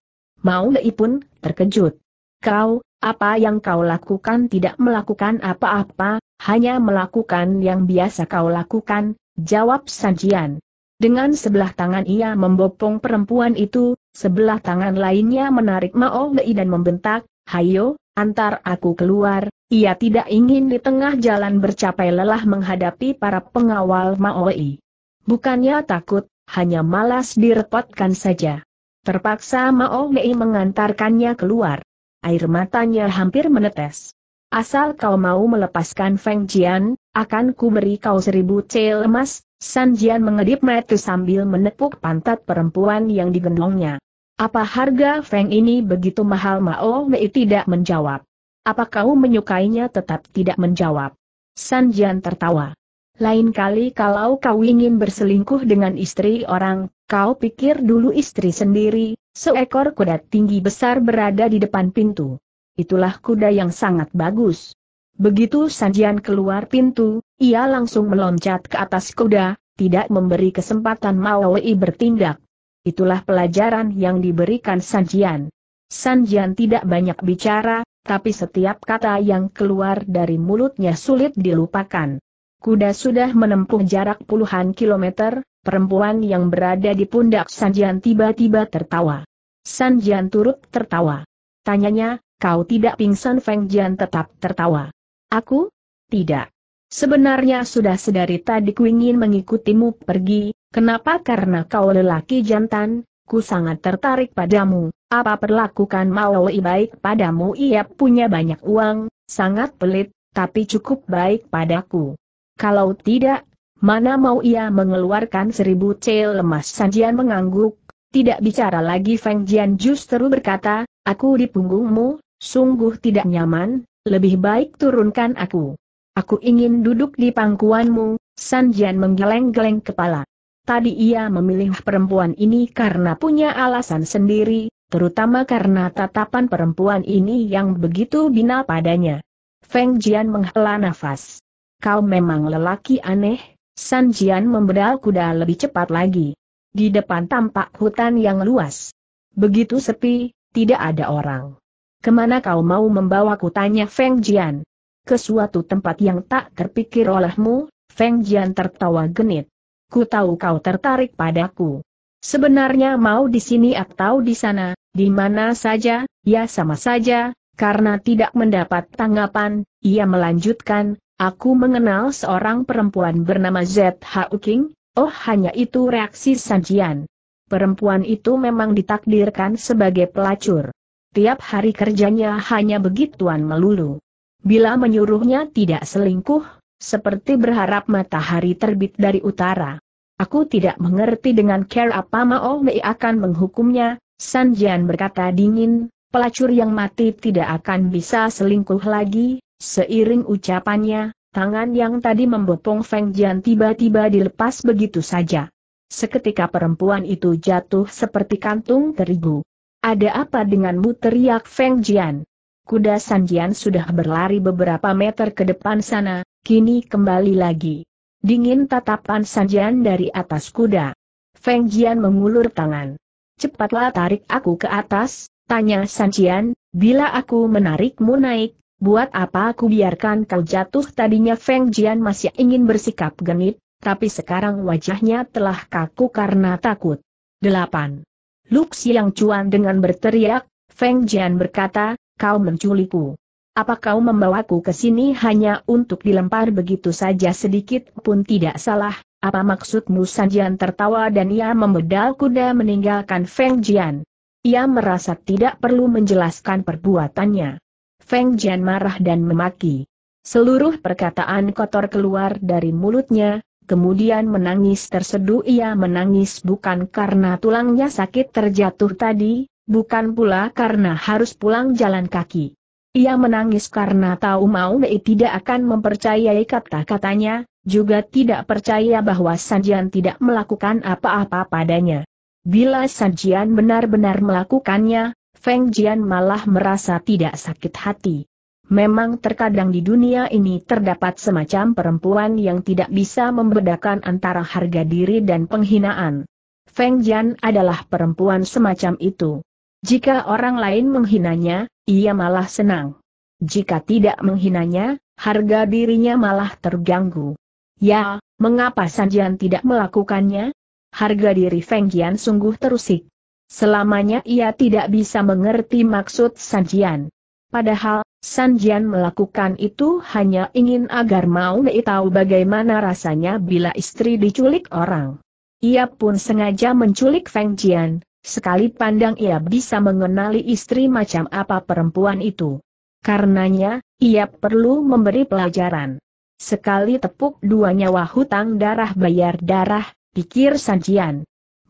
Mau Lei pun terkejut. Kau, apa yang kau lakukan tidak melakukan apa-apa, hanya melakukan yang biasa kau lakukan, jawab Sanjian. Dengan sebelah tangan ia membopong perempuan itu, sebelah tangan lainnya menarik Mao Wei dan membentak, Hayo, antar aku keluar, ia tidak ingin di tengah jalan bercapai lelah menghadapi para pengawal Mao Wei. Bukannya takut, hanya malas direpotkan saja. Terpaksa Mao Wei mengantarkannya keluar air matanya hampir menetes. Asal kau mau melepaskan Feng Jian, akan ku beri kau seribu cel emas, San Jian mengedip mata sambil menepuk pantat perempuan yang digendongnya. Apa harga Feng ini begitu mahal Mao Mei tidak menjawab. Apa kau menyukainya tetap tidak menjawab. San Jian tertawa. Lain kali kalau kau ingin berselingkuh dengan istri orang, kau pikir dulu istri sendiri, Seekor kuda tinggi besar berada di depan pintu. Itulah kuda yang sangat bagus. Begitu Sanjian keluar pintu, ia langsung meloncat ke atas kuda, tidak memberi kesempatan Maui bertindak. Itulah pelajaran yang diberikan Sanjian. Sanjian tidak banyak bicara, tapi setiap kata yang keluar dari mulutnya sulit dilupakan. Kuda sudah menempuh jarak puluhan kilometer, perempuan yang berada di pundak Sanjian tiba-tiba tertawa. Sanjian turut tertawa. Tanyanya, kau tidak pingsan Feng Jian tetap tertawa. Aku? Tidak. Sebenarnya sudah sedari tadi ku ingin mengikutimu pergi, kenapa karena kau lelaki jantan, ku sangat tertarik padamu, apa perlakukan Maui baik padamu ia punya banyak uang, sangat pelit, tapi cukup baik padaku. Kalau tidak, mana mau ia mengeluarkan seribu cel lemas Sanjian mengangguk, tidak bicara lagi Feng Jian justru berkata, aku di punggungmu, sungguh tidak nyaman, lebih baik turunkan aku. Aku ingin duduk di pangkuanmu, Sanjian menggeleng-geleng kepala. Tadi ia memilih perempuan ini karena punya alasan sendiri, terutama karena tatapan perempuan ini yang begitu bina padanya. Feng Jian menghela nafas kau memang lelaki aneh, San Jian membedal kuda lebih cepat lagi. Di depan tampak hutan yang luas. Begitu sepi, tidak ada orang. Kemana kau mau membawa kutanya Feng Jian? Ke suatu tempat yang tak terpikir olehmu, Feng Jian tertawa genit. Ku tahu kau tertarik padaku. Sebenarnya mau di sini atau di sana, di mana saja, ya sama saja, karena tidak mendapat tanggapan, ia melanjutkan, Aku mengenal seorang perempuan bernama ZH Uking, oh hanya itu reaksi Sanjian. Perempuan itu memang ditakdirkan sebagai pelacur. Tiap hari kerjanya hanya begituan melulu. Bila menyuruhnya tidak selingkuh, seperti berharap matahari terbit dari utara. Aku tidak mengerti dengan care apa Mao Mei akan menghukumnya, Sanjian berkata dingin, pelacur yang mati tidak akan bisa selingkuh lagi, Seiring ucapannya, tangan yang tadi membopong Feng Jian tiba-tiba dilepas begitu saja. Seketika perempuan itu jatuh seperti kantung terigu. Ada apa denganmu teriak Feng Jian? Kuda Sanjian sudah berlari beberapa meter ke depan sana, kini kembali lagi. Dingin tatapan Sanjian dari atas kuda. Feng Jian mengulur tangan. Cepatlah tarik aku ke atas, tanya Sanjian, bila aku menarikmu naik, Buat apa aku biarkan kau jatuh tadinya Feng Jian masih ingin bersikap genit, tapi sekarang wajahnya telah kaku karena takut. 8. Luk Cuan Cuan dengan berteriak, Feng Jian berkata, kau menculikku. Apa kau membawaku ke sini hanya untuk dilempar begitu saja sedikit pun tidak salah, apa maksudmu San Jian tertawa dan ia membedal kuda meninggalkan Feng Jian. Ia merasa tidak perlu menjelaskan perbuatannya. Feng Jian marah dan memaki. Seluruh perkataan kotor keluar dari mulutnya, kemudian menangis terseduh ia menangis bukan karena tulangnya sakit terjatuh tadi, bukan pula karena harus pulang jalan kaki. Ia menangis karena tahu Mau Mei tidak akan mempercayai kata-katanya, juga tidak percaya bahwa Sanjian tidak melakukan apa-apa padanya. Bila Sanjian benar-benar melakukannya, Feng Jian malah merasa tidak sakit hati. Memang terkadang di dunia ini terdapat semacam perempuan yang tidak bisa membedakan antara harga diri dan penghinaan. Feng Jian adalah perempuan semacam itu. Jika orang lain menghinanya, ia malah senang. Jika tidak menghinanya, harga dirinya malah terganggu. Ya, mengapa Sanjian tidak melakukannya? Harga diri Feng Jian sungguh terusik. Selamanya ia tidak bisa mengerti maksud Sanjian. Padahal, Sanjian melakukan itu hanya ingin agar Mao Mei tahu bagaimana rasanya bila istri diculik orang. Ia pun sengaja menculik Feng Jian, sekali pandang ia bisa mengenali istri macam apa perempuan itu. Karenanya, ia perlu memberi pelajaran. Sekali tepuk dua nyawa hutang darah bayar darah, pikir Sanjian.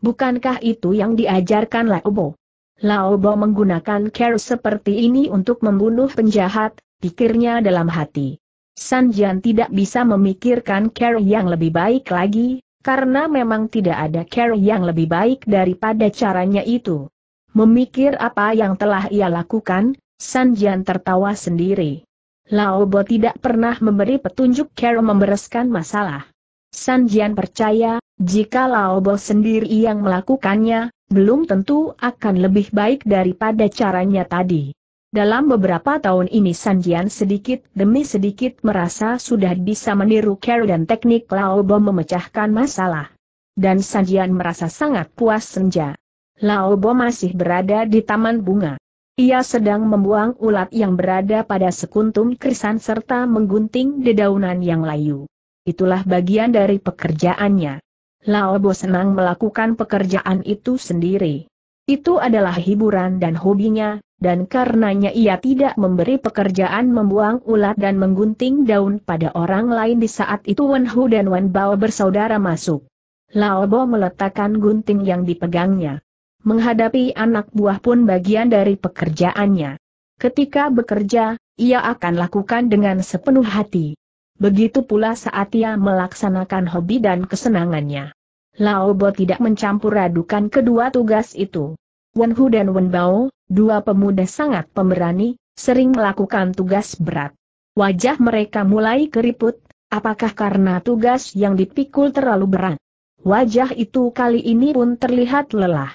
Bukankah itu yang diajarkan Laobo? Laobo menggunakan care seperti ini untuk membunuh penjahat, pikirnya dalam hati. Sanjian tidak bisa memikirkan care yang lebih baik lagi, karena memang tidak ada care yang lebih baik daripada caranya itu. Memikir apa yang telah ia lakukan, Sanjian tertawa sendiri. Laobo tidak pernah memberi petunjuk care membereskan masalah. Sanjian percaya, jika Laobo sendiri yang melakukannya, belum tentu akan lebih baik daripada caranya tadi. Dalam beberapa tahun ini Sanjian sedikit demi sedikit merasa sudah bisa meniru care dan teknik Laobo memecahkan masalah. Dan Sanjian merasa sangat puas senja. Laobo masih berada di taman bunga. Ia sedang membuang ulat yang berada pada sekuntum krisan serta menggunting dedaunan yang layu. Itulah bagian dari pekerjaannya. Laobo senang melakukan pekerjaan itu sendiri. Itu adalah hiburan dan hobinya, dan karenanya ia tidak memberi pekerjaan membuang ulat dan menggunting daun pada orang lain di saat itu Wen Hu dan Wen Bao bersaudara masuk. Laobo meletakkan gunting yang dipegangnya. Menghadapi anak buah pun bagian dari pekerjaannya. Ketika bekerja, ia akan lakukan dengan sepenuh hati. Begitu pula saat ia melaksanakan hobi dan kesenangannya. Laobo tidak mencampur adukan kedua tugas itu. Wenhu dan Wenbao, dua pemuda sangat pemberani, sering melakukan tugas berat. Wajah mereka mulai keriput, apakah karena tugas yang dipikul terlalu berat? Wajah itu kali ini pun terlihat lelah.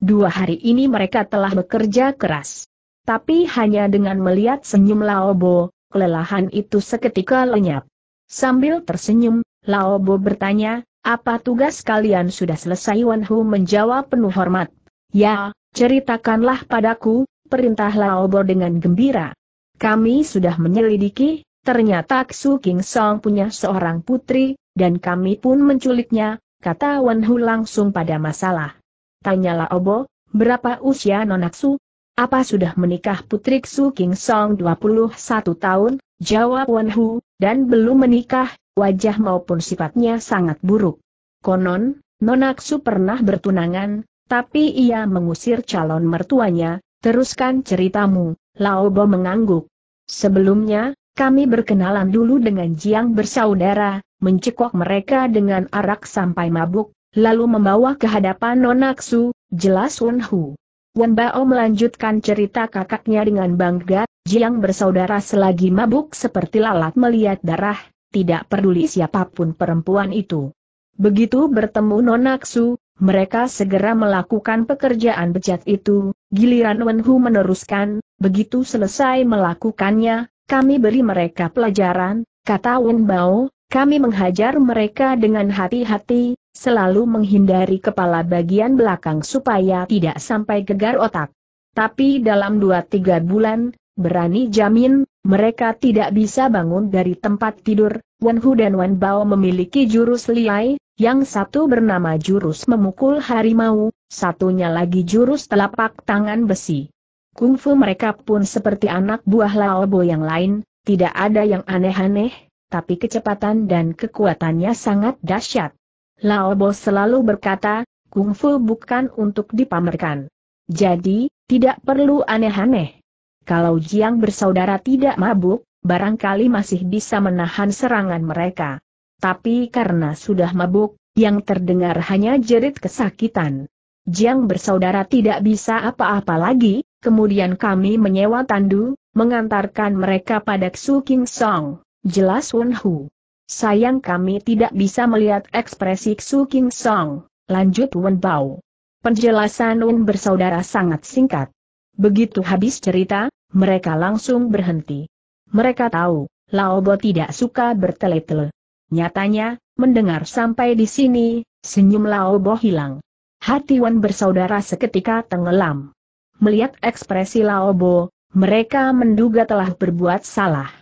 Dua hari ini mereka telah bekerja keras. Tapi hanya dengan melihat senyum Laobo, kelelahan itu seketika lenyap. Sambil tersenyum, Lao Bo bertanya, apa tugas kalian sudah selesai Wan Hu menjawab penuh hormat. Ya, ceritakanlah padaku, perintah Lao Bo dengan gembira. Kami sudah menyelidiki, ternyata Xu King Song punya seorang putri, dan kami pun menculiknya, kata Wan Hu langsung pada masalah. Tanya Lao Bo, berapa usia Nonaksu, apa sudah menikah putri Xu King Song 21 tahun? Jawab Wan Hu, dan belum menikah, wajah maupun sifatnya sangat buruk. Konon, Nonak Xu pernah bertunangan, tapi ia mengusir calon mertuanya, teruskan ceritamu, Laobo mengangguk. Sebelumnya, kami berkenalan dulu dengan Jiang bersaudara, mencekok mereka dengan arak sampai mabuk, lalu membawa ke hadapan Nonak Xu, jelas Wan Hu. Wen Bao melanjutkan cerita kakaknya dengan bangga, Jiang bersaudara selagi mabuk seperti lalat melihat darah, tidak peduli siapapun perempuan itu. Begitu bertemu Nonaksu, mereka segera melakukan pekerjaan bejat itu, giliran Wen Hu meneruskan, begitu selesai melakukannya, kami beri mereka pelajaran, kata Wen Bao, kami menghajar mereka dengan hati-hati, selalu menghindari kepala bagian belakang supaya tidak sampai gegar otak. Tapi dalam 2-3 bulan, berani jamin, mereka tidak bisa bangun dari tempat tidur, Wan Hu dan Wan Bao memiliki jurus liai, yang satu bernama jurus memukul harimau, satunya lagi jurus telapak tangan besi. Kungfu mereka pun seperti anak buah Laobo yang lain, tidak ada yang aneh-aneh, tapi kecepatan dan kekuatannya sangat dahsyat. Lao Bo selalu berkata, kungfu bukan untuk dipamerkan. Jadi, tidak perlu aneh-aneh. Kalau Jiang bersaudara tidak mabuk, barangkali masih bisa menahan serangan mereka. Tapi karena sudah mabuk, yang terdengar hanya jerit kesakitan. Jiang bersaudara tidak bisa apa-apa lagi, kemudian kami menyewa tandu, mengantarkan mereka pada Xu King Song, jelas Wen Hu. Sayang kami tidak bisa melihat ekspresi Xu King Song, lanjut Wen Bao. Penjelasan Wen bersaudara sangat singkat. Begitu habis cerita, mereka langsung berhenti. Mereka tahu, Laobo tidak suka bertele-tele. Nyatanya, mendengar sampai di sini, senyum Laobo hilang. Hati Wen bersaudara seketika tenggelam. Melihat ekspresi Laobo, mereka menduga telah berbuat salah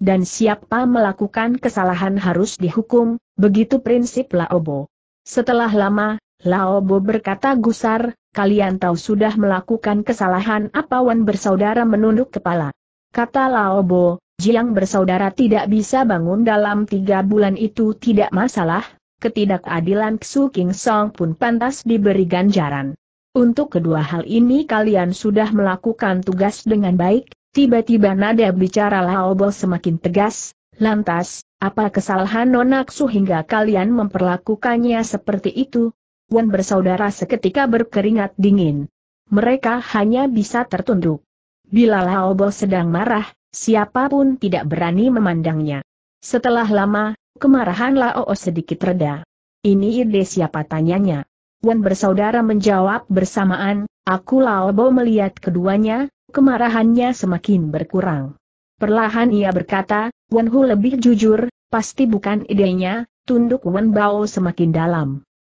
dan siapa melakukan kesalahan harus dihukum, begitu prinsip Laobo. Setelah lama, Laobo berkata gusar, kalian tahu sudah melakukan kesalahan apa Wan bersaudara menunduk kepala. Kata Laobo, Jiang bersaudara tidak bisa bangun dalam tiga bulan itu tidak masalah, ketidakadilan Xu King Song pun pantas diberi ganjaran. Untuk kedua hal ini kalian sudah melakukan tugas dengan baik, Tiba-tiba nada bicara Laobo semakin tegas, lantas, apa kesalahan nonaksu hingga kalian memperlakukannya seperti itu? Wan bersaudara seketika berkeringat dingin. Mereka hanya bisa tertunduk. Bila Laobo sedang marah, siapapun tidak berani memandangnya. Setelah lama, kemarahan Lao sedikit reda. Ini ide siapa tanyanya? Wan bersaudara menjawab bersamaan, aku Laobo melihat keduanya, kemarahannya semakin berkurang. Perlahan ia berkata, Wen Hu lebih jujur, pasti bukan idenya, tunduk Wen Bao semakin dalam.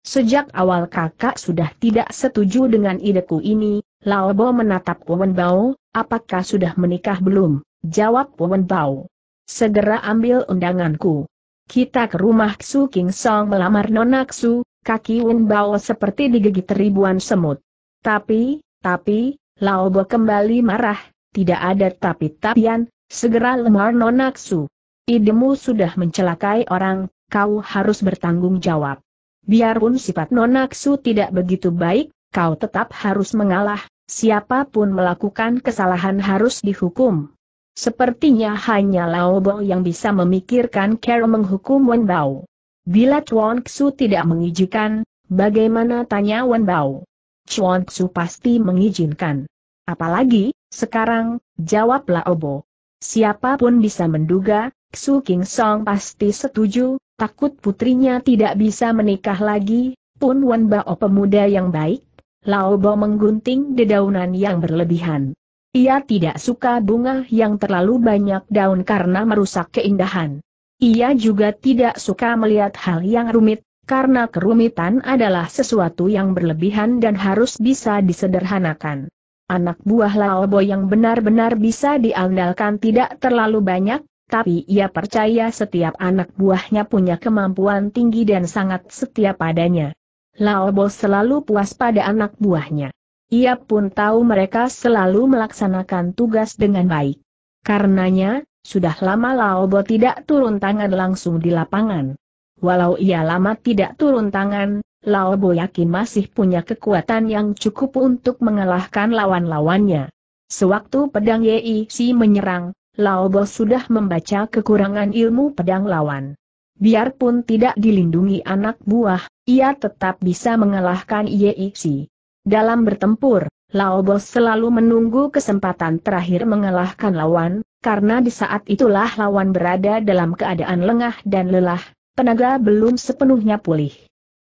Sejak awal kakak sudah tidak setuju dengan ideku ini, Lao Bo menatap Wen Bao, apakah sudah menikah belum? Jawab Wen Bao. Segera ambil undanganku. Kita ke rumah Xu King Song melamar Nona Xu, kaki Wen Bao seperti digigit ribuan semut. Tapi, tapi, Laobo kembali marah, tidak ada tapi-tapian, segera lemar nonaksu. Idemu sudah mencelakai orang, kau harus bertanggung jawab. Biarpun sifat nonaksu tidak begitu baik, kau tetap harus mengalah, siapapun melakukan kesalahan harus dihukum. Sepertinya hanya Laobo yang bisa memikirkan cara menghukum Wenbao. Bila Tuan Ksu tidak mengizinkan, bagaimana tanya Wenbao? Chuan Tzu pasti mengizinkan. Apalagi, sekarang, jawab Laobo. Siapapun bisa menduga, Xu King Song pasti setuju, takut putrinya tidak bisa menikah lagi, pun Wan Bao pemuda yang baik. Laobo menggunting dedaunan yang berlebihan. Ia tidak suka bunga yang terlalu banyak daun karena merusak keindahan. Ia juga tidak suka melihat hal yang rumit, karena kerumitan adalah sesuatu yang berlebihan dan harus bisa disederhanakan. Anak buah Laobo yang benar-benar bisa diandalkan tidak terlalu banyak, tapi ia percaya setiap anak buahnya punya kemampuan tinggi dan sangat setia padanya. Laobo selalu puas pada anak buahnya. Ia pun tahu mereka selalu melaksanakan tugas dengan baik. Karenanya, sudah lama Laobo tidak turun tangan langsung di lapangan. Walau ia lama tidak turun tangan, Lao Bo yakin masih punya kekuatan yang cukup untuk mengalahkan lawan-lawannya. Sewaktu pedang Yei Si menyerang, Lao Bo sudah membaca kekurangan ilmu pedang lawan. Biarpun tidak dilindungi anak buah, ia tetap bisa mengalahkan Yei Si. Dalam bertempur, Lao Bo selalu menunggu kesempatan terakhir mengalahkan lawan, karena di saat itulah lawan berada dalam keadaan lengah dan lelah, tenaga belum sepenuhnya pulih.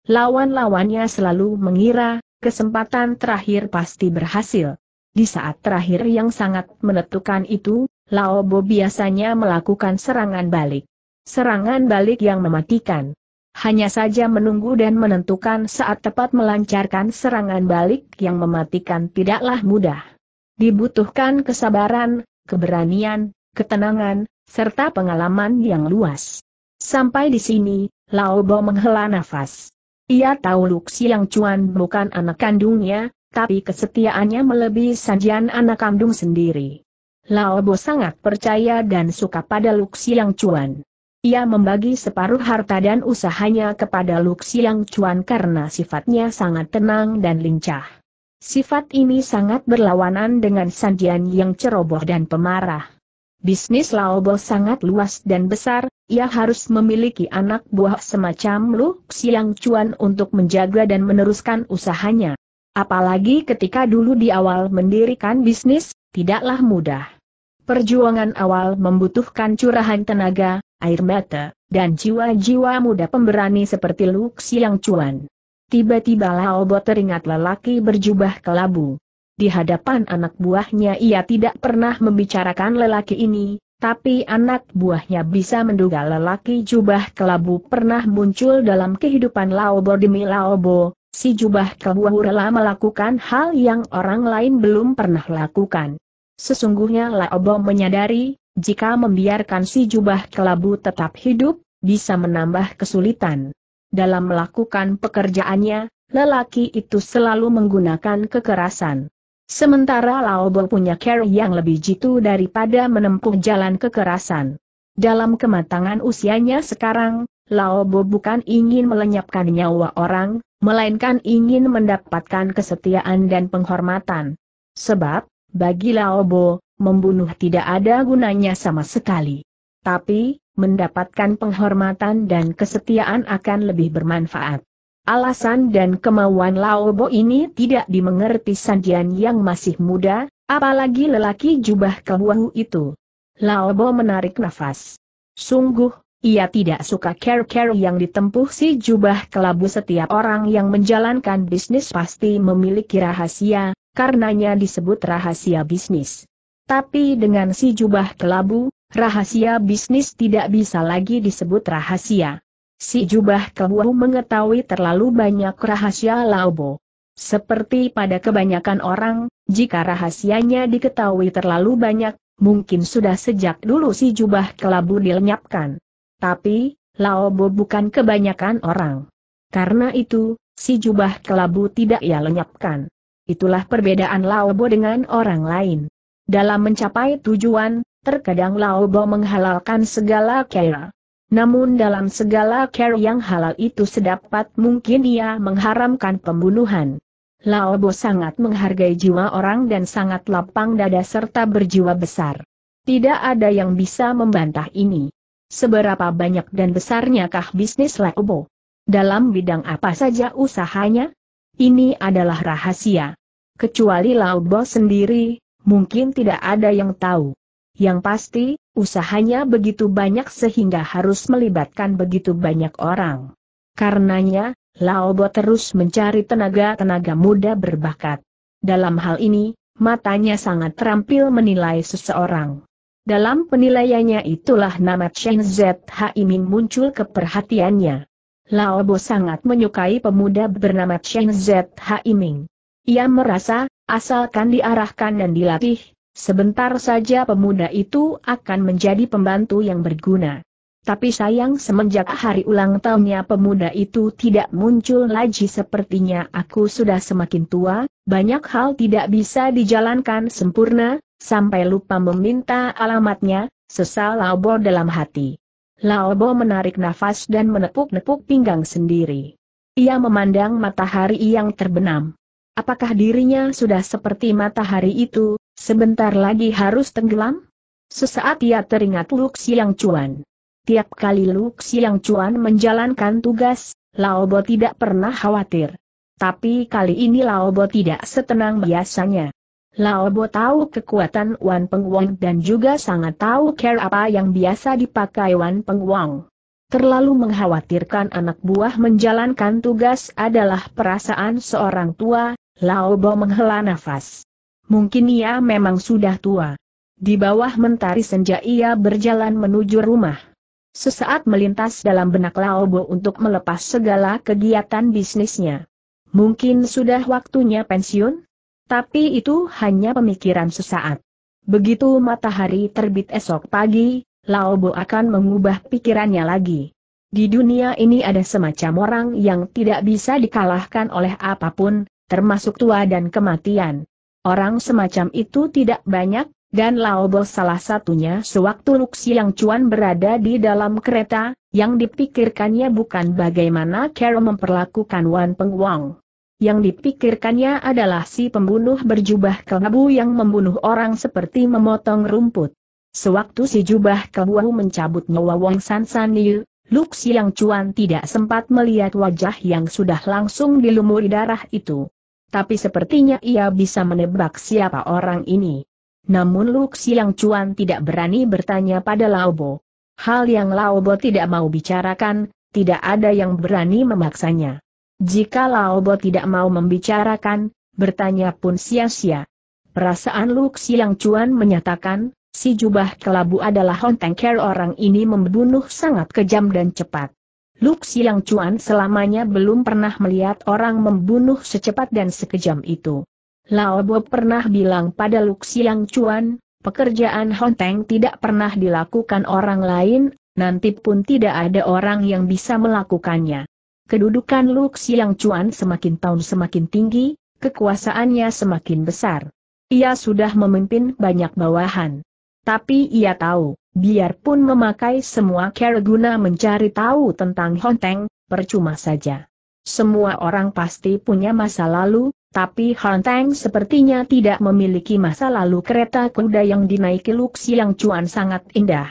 Lawan-lawannya selalu mengira, kesempatan terakhir pasti berhasil. Di saat terakhir yang sangat menentukan itu, Laobo biasanya melakukan serangan balik. Serangan balik yang mematikan. Hanya saja menunggu dan menentukan saat tepat melancarkan serangan balik yang mematikan tidaklah mudah. Dibutuhkan kesabaran, keberanian, ketenangan, serta pengalaman yang luas. Sampai di sini, Lao Bo menghela nafas. Ia tahu Luk Siang Chuan bukan anak kandungnya, tapi kesetiaannya melebihi sajian anak kandung sendiri. Lao Bo sangat percaya dan suka pada Luk Siang Chuan. Ia membagi separuh harta dan usahanya kepada Luk Siang Chuan karena sifatnya sangat tenang dan lincah. Sifat ini sangat berlawanan dengan Sanjian yang ceroboh dan pemarah. Bisnis Laobo sangat luas dan besar, ia harus memiliki anak buah semacam Lu Xiang Chuan untuk menjaga dan meneruskan usahanya. Apalagi ketika dulu di awal mendirikan bisnis, tidaklah mudah. Perjuangan awal membutuhkan curahan tenaga, air mata, dan jiwa-jiwa muda pemberani seperti Lu Xiang Chuan. Tiba-tiba Laobo teringat lelaki berjubah kelabu di hadapan anak buahnya ia tidak pernah membicarakan lelaki ini, tapi anak buahnya bisa menduga lelaki jubah kelabu pernah muncul dalam kehidupan Laobo demi Laobo, si jubah kelabu rela melakukan hal yang orang lain belum pernah lakukan. Sesungguhnya Laobo menyadari, jika membiarkan si jubah kelabu tetap hidup, bisa menambah kesulitan. Dalam melakukan pekerjaannya, lelaki itu selalu menggunakan kekerasan. Sementara Laobo punya care yang lebih jitu daripada menempuh jalan kekerasan. Dalam kematangan usianya sekarang, Laobo bukan ingin melenyapkan nyawa orang, melainkan ingin mendapatkan kesetiaan dan penghormatan. Sebab, bagi Laobo, membunuh tidak ada gunanya sama sekali. Tapi, mendapatkan penghormatan dan kesetiaan akan lebih bermanfaat. Alasan dan kemauan Laobo ini tidak dimengerti Sandian yang masih muda, apalagi lelaki jubah keluang itu. Laobo menarik nafas. Sungguh, ia tidak suka care-care yang ditempuh si jubah kelabu setiap orang yang menjalankan bisnis pasti memiliki rahasia, karenanya disebut rahasia bisnis. Tapi dengan si jubah kelabu, rahasia bisnis tidak bisa lagi disebut rahasia. Si jubah kewu mengetahui terlalu banyak rahasia Laobo. Seperti pada kebanyakan orang, jika rahasianya diketahui terlalu banyak, mungkin sudah sejak dulu si jubah kelabu dilenyapkan. Tapi, Laobo bukan kebanyakan orang. Karena itu, si jubah kelabu tidak ia lenyapkan. Itulah perbedaan Laobo dengan orang lain. Dalam mencapai tujuan, terkadang Laobo menghalalkan segala kera. Namun dalam segala care yang halal itu sedapat mungkin ia mengharamkan pembunuhan. Lao Bo sangat menghargai jiwa orang dan sangat lapang dada serta berjiwa besar. Tidak ada yang bisa membantah ini. Seberapa banyak dan besarnya kah bisnis Lao Bo? Dalam bidang apa saja usahanya? Ini adalah rahasia. Kecuali Lao Bo sendiri, mungkin tidak ada yang tahu. Yang pasti, usahanya begitu banyak sehingga harus melibatkan begitu banyak orang. Karenanya, Laobo terus mencari tenaga-tenaga muda berbakat. Dalam hal ini, matanya sangat terampil menilai seseorang. Dalam penilaiannya itulah nama Chen Zhimin muncul ke perhatiannya. Laobo sangat menyukai pemuda bernama Chen Zhimin. Ia merasa, asalkan diarahkan dan dilatih, Sebentar saja pemuda itu akan menjadi pembantu yang berguna. Tapi sayang semenjak hari ulang tahunnya pemuda itu tidak muncul lagi sepertinya aku sudah semakin tua, banyak hal tidak bisa dijalankan sempurna, sampai lupa meminta alamatnya, sesal Laobo dalam hati. Laobo menarik nafas dan menepuk-nepuk pinggang sendiri. Ia memandang matahari yang terbenam. Apakah dirinya sudah seperti matahari itu, Sebentar lagi harus tenggelam? Sesaat ia teringat Lu Xiang Chuan. Tiap kali Lu Xiang Chuan menjalankan tugas, Laobo tidak pernah khawatir. Tapi kali ini Laobo tidak setenang biasanya. Laobo tahu kekuatan Wan Peng Wang dan juga sangat tahu care apa yang biasa dipakai Wan Peng Wang. Terlalu mengkhawatirkan anak buah menjalankan tugas adalah perasaan seorang tua, Laobo menghela nafas. Mungkin ia memang sudah tua. Di bawah mentari senja ia berjalan menuju rumah. Sesaat melintas dalam benak Laobo untuk melepas segala kegiatan bisnisnya. Mungkin sudah waktunya pensiun? Tapi itu hanya pemikiran sesaat. Begitu matahari terbit esok pagi, Laobo akan mengubah pikirannya lagi. Di dunia ini ada semacam orang yang tidak bisa dikalahkan oleh apapun, termasuk tua dan kematian. Orang semacam itu tidak banyak, dan Laobo salah satunya sewaktu Luxi yang cuan berada di dalam kereta, yang dipikirkannya bukan bagaimana Carol memperlakukan Wan Peng Wang. Yang dipikirkannya adalah si pembunuh berjubah kelabu yang membunuh orang seperti memotong rumput. Sewaktu si jubah kelabu mencabut nyawa Wang San San Liu, Luxi yang cuan tidak sempat melihat wajah yang sudah langsung dilumuri darah itu tapi sepertinya ia bisa menebak siapa orang ini. Namun Luk Xiang Cuan tidak berani bertanya pada Laobo. Hal yang Laobo tidak mau bicarakan, tidak ada yang berani memaksanya. Jika Laobo tidak mau membicarakan, bertanya pun sia-sia. Perasaan Luk Xiang Cuan menyatakan, si jubah kelabu adalah honteng care orang ini membunuh sangat kejam dan cepat. Lu Xiang Chuan selamanya belum pernah melihat orang membunuh secepat dan sekejam itu. Lao Bo pernah bilang pada Lu Xiang Chuan, pekerjaan Honteng tidak pernah dilakukan orang lain, nanti pun tidak ada orang yang bisa melakukannya. Kedudukan Lu Xiang Chuan semakin tahun semakin tinggi, kekuasaannya semakin besar. Ia sudah memimpin banyak bawahan. Tapi ia tahu, biarpun memakai semua cara guna mencari tahu tentang Honteng, percuma saja. Semua orang pasti punya masa lalu, tapi Honteng sepertinya tidak memiliki masa lalu kereta kuda yang dinaiki Luxi yang cuan sangat indah.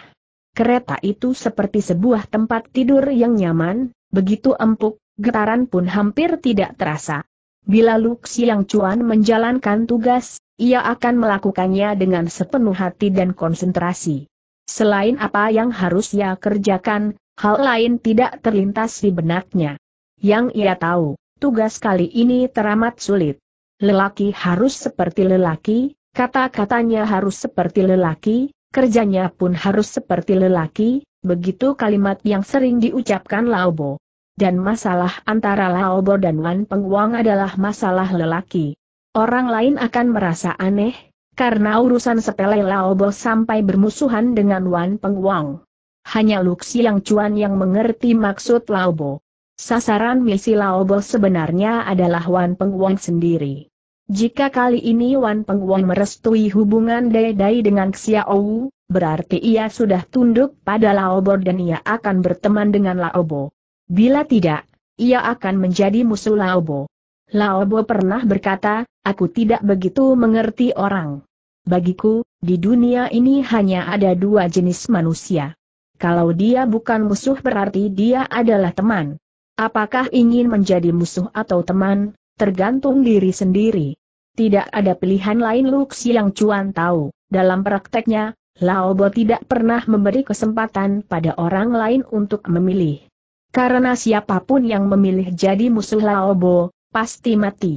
Kereta itu seperti sebuah tempat tidur yang nyaman, begitu empuk, getaran pun hampir tidak terasa. Bila Luxi yang Chuan menjalankan tugas, ia akan melakukannya dengan sepenuh hati dan konsentrasi. Selain apa yang harus ia kerjakan, hal lain tidak terlintas di benaknya. Yang ia tahu, tugas kali ini teramat sulit. Lelaki harus seperti lelaki, kata-katanya harus seperti lelaki, kerjanya pun harus seperti lelaki, begitu kalimat yang sering diucapkan Laobo. Dan masalah antara Laobo dan Wan Pengwang adalah masalah lelaki. Orang lain akan merasa aneh, karena urusan sepele Laobo sampai bermusuhan dengan Wan Peng Wang. Hanya Luxi yang cuan yang mengerti maksud Laobo. Sasaran misi Laobo sebenarnya adalah Wan Peng Wang sendiri. Jika kali ini Wan Peng Wang merestui hubungan Dai Dai dengan Xiao, berarti ia sudah tunduk pada Laobo dan ia akan berteman dengan Laobo. Bila tidak, ia akan menjadi musuh Laobo. Lao Bo pernah berkata, aku tidak begitu mengerti orang. Bagiku, di dunia ini hanya ada dua jenis manusia. Kalau dia bukan musuh berarti dia adalah teman. Apakah ingin menjadi musuh atau teman, tergantung diri sendiri. Tidak ada pilihan lain Luxi yang cuan tahu. Dalam prakteknya, Lao Bo tidak pernah memberi kesempatan pada orang lain untuk memilih. Karena siapapun yang memilih jadi musuh Lao Bo pasti mati.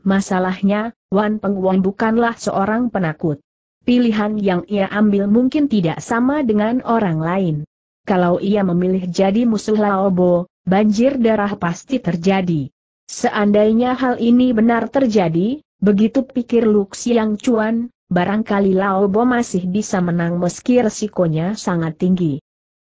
Masalahnya, Wan Pengwon bukanlah seorang penakut. Pilihan yang ia ambil mungkin tidak sama dengan orang lain. Kalau ia memilih jadi musuh Laobo, banjir darah pasti terjadi. Seandainya hal ini benar terjadi, begitu pikir Luk Siang Cuan, barangkali Laobo masih bisa menang meski resikonya sangat tinggi.